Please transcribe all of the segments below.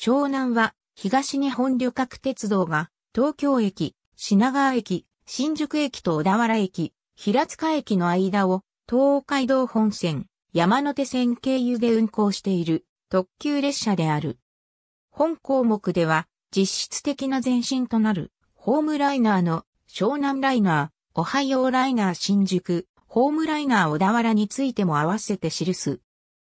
湘南は東日本旅客鉄道が東京駅、品川駅、新宿駅と小田原駅、平塚駅の間を東海道本線、山手線経由で運行している特急列車である。本項目では実質的な前進となるホームライナーの湘南ライナー、オハイオライナー新宿、ホームライナー小田原についても合わせて記す。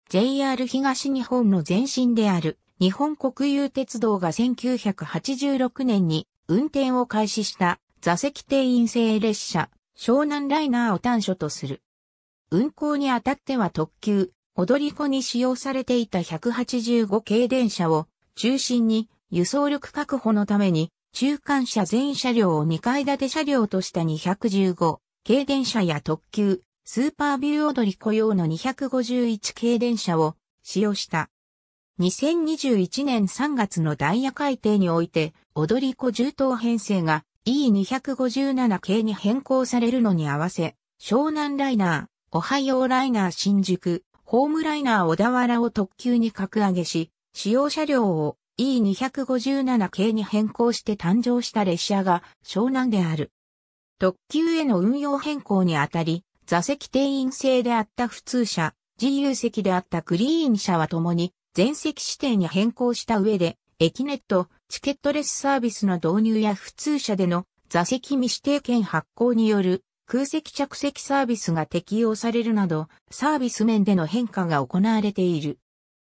JR 東日本の前身である日本国有鉄道が1986年に運転を開始した座席定員制列車、湘南ライナーを端緒とする。運行にあたっては特急、踊り子に使用されていた185系電車を中心に輸送力確保のために中間車全車両を2階建て車両とした215系電車や特急、スーパービュー踊り子用の251系電車を使用した。2021年3月のダイヤ改定において、踊り子重等編成が E257 系に変更されるのに合わせ、湘南ライナー、オハイオライナー新宿、ホームライナー小田原を特急に格上げし、使用車両を E257 系に変更して誕生した列車が湘南である。特急への運用変更にあたり、座席定員制であった普通車、自由席であったグリーン車は共に全席指定に変更した上で、駅ネット、チケットレスサービスの導入や普通車での座席未指定券発行による空席着席サービスが適用されるなど、サービス面での変化が行われている。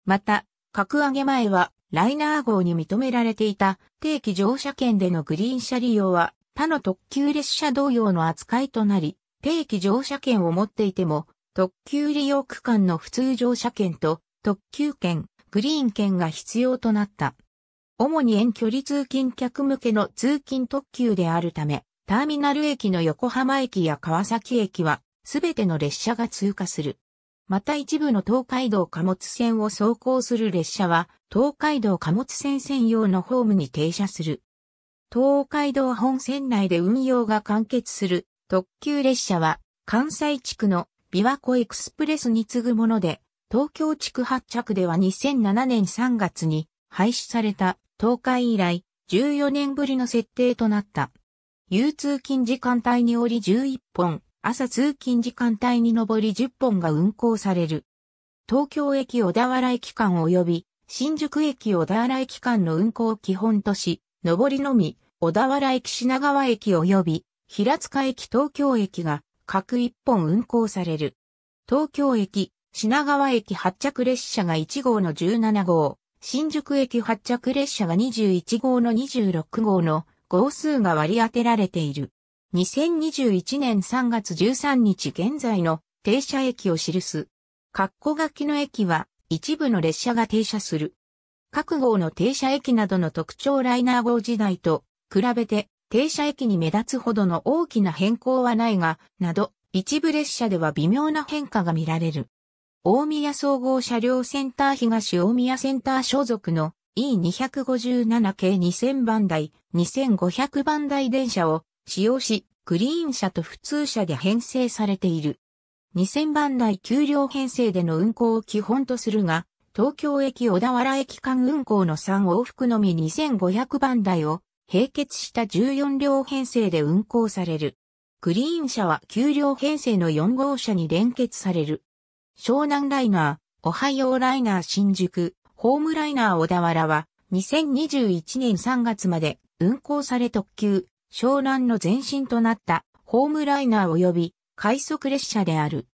また、格上げ前は、ライナー号に認められていた定期乗車券でのグリーン車利用は、他の特急列車同様の扱いとなり、定期乗車券を持っていても、特急利用区間の普通乗車券と特急券、グリーン券が必要となった。主に遠距離通勤客向けの通勤特急であるため、ターミナル駅の横浜駅や川崎駅は、すべての列車が通過する。また一部の東海道貨物線を走行する列車は、東海道貨物線専用のホームに停車する。東海道本線内で運用が完結する特急列車は、関西地区の琵琶湖エクスプレスに次ぐもので、東京地区発着では2007年3月に廃止された東海以来14年ぶりの設定となった。有通勤時間帯に降り11本、朝通勤時間帯に上り10本が運行される。東京駅小田原駅間及び新宿駅小田原駅間の運行基本とし、上りのみ小田原駅品川駅及び平塚駅東京駅が各1本運行される。東京駅品川駅発着列車が1号の17号、新宿駅発着列車が21号の26号の号数が割り当てられている。2021年3月13日現在の停車駅を記す。括弧書きの駅は一部の列車が停車する。各号の停車駅などの特徴ライナー号時代と比べて停車駅に目立つほどの大きな変更はないが、など一部列車では微妙な変化が見られる。大宮総合車両センター東大宮センター所属の E257 系2000番台、2500番台電車を使用し、クリーン車と普通車で編成されている。2000番台給料編成での運行を基本とするが、東京駅小田原駅間運行の3往復のみ2500番台を並結した14両編成で運行される。クリーン車は9両編成の4号車に連結される。湘南ライナー、オハイオライナー新宿、ホームライナー小田原は、2021年3月まで運行され特急、湘南の前身となったホームライナー及び快速列車である。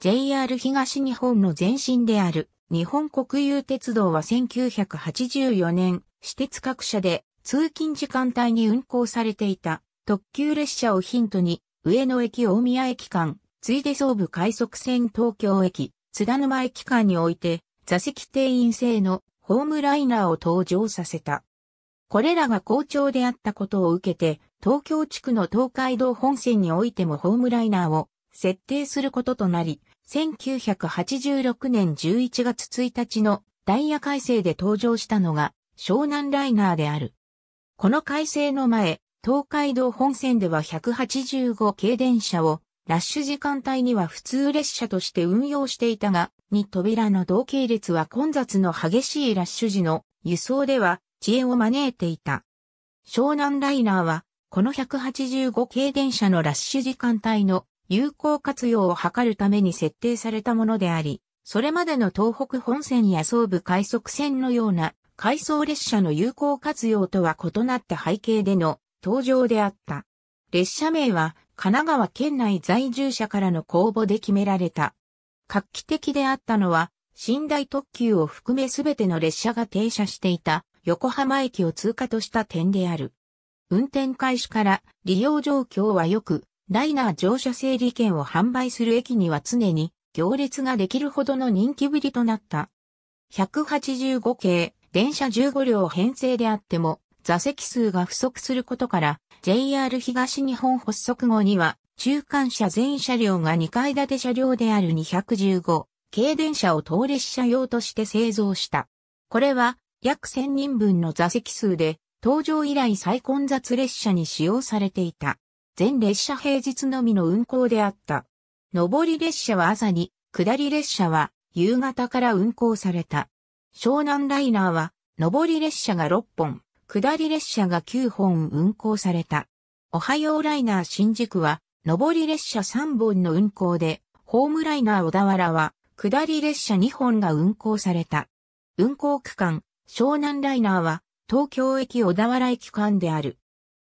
JR 東日本の前身である日本国有鉄道は1984年、私鉄各社で通勤時間帯に運行されていた特急列車をヒントに、上野駅大宮駅間、ついで総武快速線東京駅、津田沼駅間において、座席定員制のホームライナーを登場させた。これらが好調であったことを受けて、東京地区の東海道本線においてもホームライナーを設定することとなり、1986年11月1日のダイヤ改正で登場したのが湘南ライナーである。この改正の前、東海道本線では185系電車をラッシュ時間帯には普通列車として運用していたが、2扉の同系列は混雑の激しいラッシュ時の輸送では遅延を招いていた。湘南ライナーは、この185系電車のラッシュ時間帯の有効活用を図るために設定されたものであり、それまでの東北本線や総武快速線のような回送列車の有効活用とは異なった背景での登場であった。列車名は神奈川県内在住者からの公募で決められた。画期的であったのは、寝台特急を含めすべての列車が停車していた横浜駅を通過とした点である。運転開始から利用状況は良く、ライナー乗車整理券を販売する駅には常に行列ができるほどの人気ぶりとなった。185系電車15両編成であっても、座席数が不足することから、JR 東日本発足後には、中間車全車両が2階建て車両である215軽電車を当列車用として製造した。これは約1000人分の座席数で、登場以来最混雑列車に使用されていた。全列車平日のみの運行であった。上り列車は朝に、下り列車は夕方から運行された。湘南ライナーは、上り列車が6本、下り列車が9本運行された。おはようライナー新宿は、上り列車3本の運行で、ホームライナー小田原は、下り列車2本が運行された。運行区間、湘南ライナーは、東京駅小田原駅間である。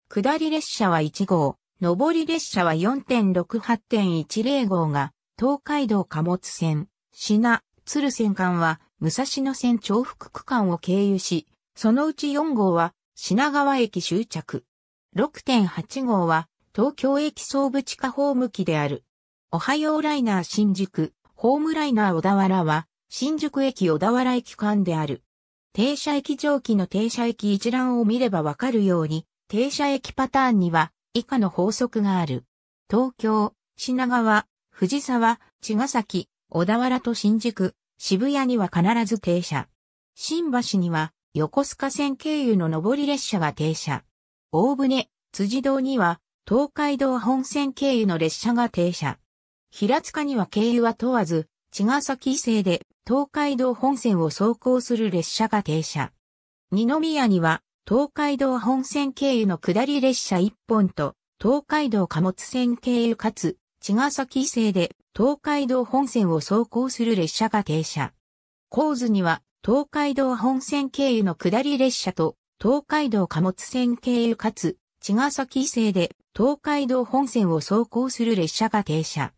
下り列車は1号、上り列車は4.68.10号が、東海道貨物線、品、鶴線間は、武蔵野線重複区間を経由し、そのうち4号は品川駅終着。6.8号は東京駅総武地下ホーム機である。おはようライナー新宿、ホームライナー小田原は新宿駅小田原駅間である。停車駅上記の停車駅一覧を見ればわかるように、停車駅パターンには以下の法則がある。東京、品川、藤沢、茅ヶ崎、小田原と新宿、渋谷には必ず停車。新橋には横須賀線経由の上り列車が停車。大船、辻堂には、東海道本線経由の列車が停車。平塚には経由は問わず、茅ヶ崎伊勢で東海道本線を走行する列車が停車。二宮には東海道本線経由の下り列車1本と東海道貨物線経由かつ茅ヶ崎伊勢で東海道本線を走行する列車が停車。構図には東海道本線経由の下り列車と、東海道貨物線経由かつ、茅ヶ崎生で東海道本線を走行する列車が停車。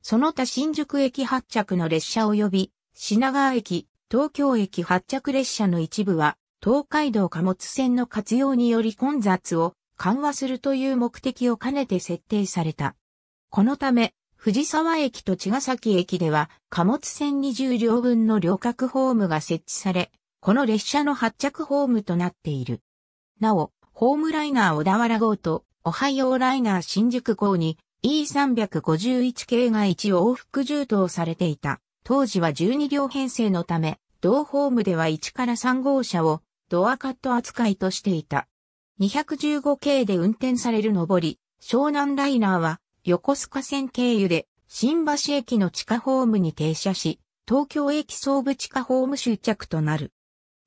その他新宿駅発着の列車及び、品川駅、東京駅発着列車の一部は、東海道貨物線の活用により混雑を緩和するという目的を兼ねて設定された。このため、藤沢駅と茅ヶ崎駅では貨物船20両分の旅客ホームが設置され、この列車の発着ホームとなっている。なお、ホームライナー小田原号とオハイオライナー新宿号に E351 系が1往復充当されていた。当時は12両編成のため、同ホームでは1から3号車をドアカット扱いとしていた。215系で運転される上り、湘南ライナーは横須賀線経由で、新橋駅の地下ホームに停車し、東京駅総武地下ホーム終着となる。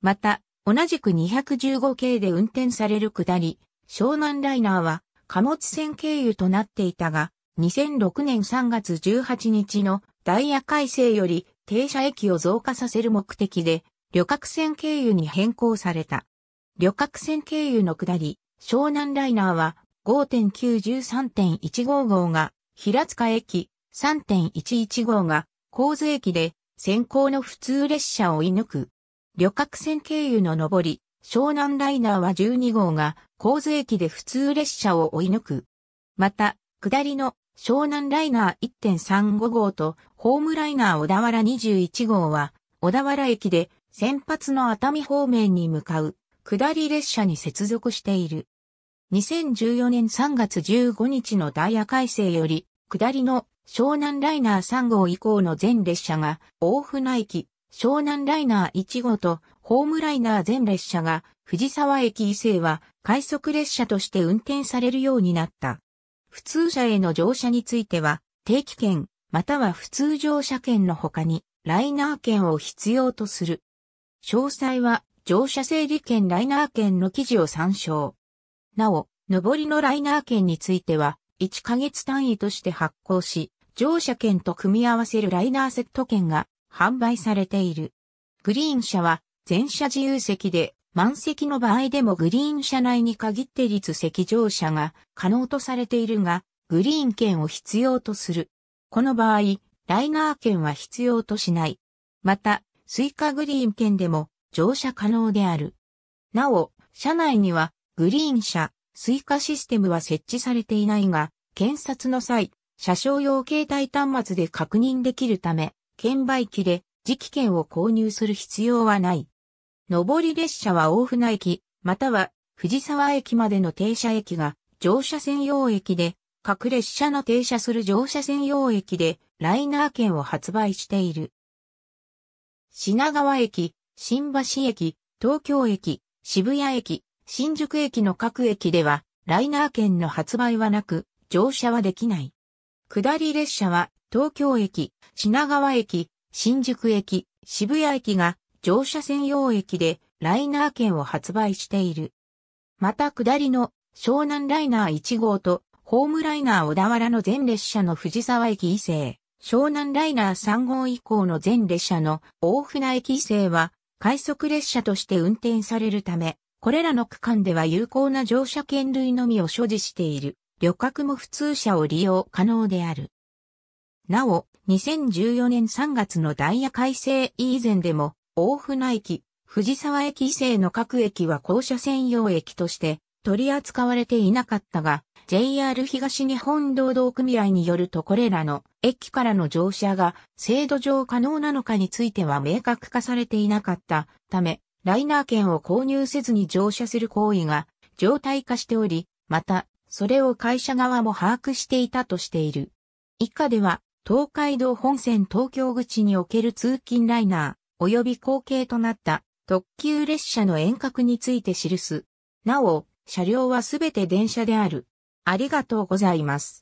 また、同じく215系で運転される下り、湘南ライナーは貨物線経由となっていたが、2006年3月18日のダイヤ改正より停車駅を増加させる目的で、旅客船経由に変更された。旅客船経由の下り、湘南ライナーは5.913.15号が平塚駅、3.11号が神津駅で先行の普通列車を追い抜く。旅客船経由の上り、湘南ライナーは12号が神津駅で普通列車を追い抜く。また、下りの湘南ライナー1.35号とホームライナー小田原21号は小田原駅で先発の熱海方面に向かう下り列車に接続している。2014年3月15日のダイヤ改正より、下りの湘南ライナー3号以降の全列車が大船駅、湘南ライナー1号とホームライナー全列車が藤沢駅以西は快速列車として運転されるようになった。普通車への乗車については、定期券、または普通乗車券の他に、ライナー券を必要とする。詳細は、乗車整理券ライナー券の記事を参照。なお、上りのライナー券については、1ヶ月単位として発行し、乗車券と組み合わせるライナーセット券が販売されている。グリーン車は全車自由席で満席の場合でもグリーン車内に限って立席乗車が可能とされているが、グリーン券を必要とする。この場合、ライナー券は必要としない。また、スイカグリーン券でも乗車可能である。なお、車内にはグリーン車、スイカシステムは設置されていないが、検察の際、車掌用携帯端末で確認できるため、券売機で磁気券を購入する必要はない。上り列車は大船駅、または藤沢駅までの停車駅が乗車専用駅で、各列車の停車する乗車専用駅でライナー券を発売している。品川駅、新橋駅、東京駅、渋谷駅、新宿駅の各駅では、ライナー券の発売はなく、乗車はできない。下り列車は、東京駅、品川駅、新宿駅、渋谷駅が乗車専用駅でライナー券を発売している。また下りの湘南ライナー1号とホームライナー小田原の全列車の藤沢駅以勢、湘南ライナー3号以降の全列車の大船駅以勢は快速列車として運転されるため、これらの区間では有効な乗車券類のみを所持している旅客も普通車を利用可能である。なお、2014年3月のダイヤ改正以前でも、大船駅、藤沢駅以西の各駅は校舎専用駅として取り扱われていなかったが、JR 東日本労働組合によるとこれらの駅からの乗車が制度上可能なのかについては明確化されていなかったため、ライナー券を購入せずに乗車する行為が常態化しており、また、それを会社側も把握していたとしている。以下では、東海道本線東京口における通勤ライナー、及び後継となった特急列車の遠隔について記す。なお、車両はすべて電車である。ありがとうございます。